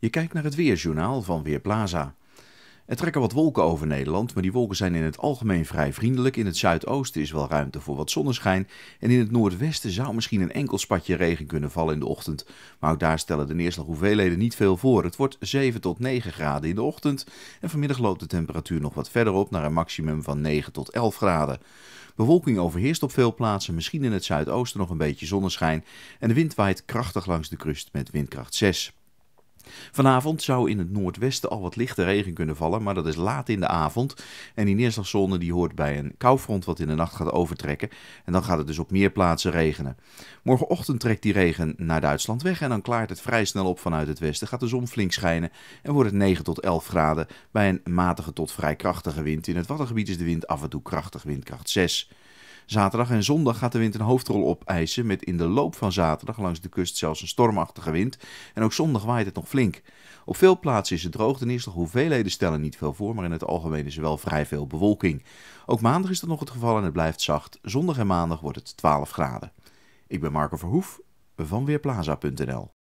Je kijkt naar het Weerjournaal van Weerplaza. Er trekken wat wolken over Nederland, maar die wolken zijn in het algemeen vrij vriendelijk. In het zuidoosten is wel ruimte voor wat zonneschijn. En in het noordwesten zou misschien een enkel spatje regen kunnen vallen in de ochtend. Maar ook daar stellen de neerslaghoeveelheden niet veel voor. Het wordt 7 tot 9 graden in de ochtend. En vanmiddag loopt de temperatuur nog wat verder op naar een maximum van 9 tot 11 graden. Bewolking overheerst op veel plaatsen, misschien in het zuidoosten nog een beetje zonneschijn. En de wind waait krachtig langs de kust met windkracht 6. Vanavond zou in het noordwesten al wat lichte regen kunnen vallen, maar dat is laat in de avond. En die neerslagzone die hoort bij een koufront wat in de nacht gaat overtrekken. En dan gaat het dus op meer plaatsen regenen. Morgenochtend trekt die regen naar Duitsland weg en dan klaart het vrij snel op vanuit het westen. Gaat de zon flink schijnen en wordt het 9 tot 11 graden bij een matige tot vrij krachtige wind. In het Waddengebied is de wind af en toe krachtig, windkracht 6. Zaterdag en zondag gaat de wind een hoofdrol opeisen met in de loop van zaterdag langs de kust zelfs een stormachtige wind. En ook zondag waait het nog flink. Op veel plaatsen is het droog. De eerste hoeveelheden stellen niet veel voor, maar in het algemeen is er wel vrij veel bewolking. Ook maandag is dat nog het geval en het blijft zacht. Zondag en maandag wordt het 12 graden. Ik ben Marco Verhoef van Weerplaza.nl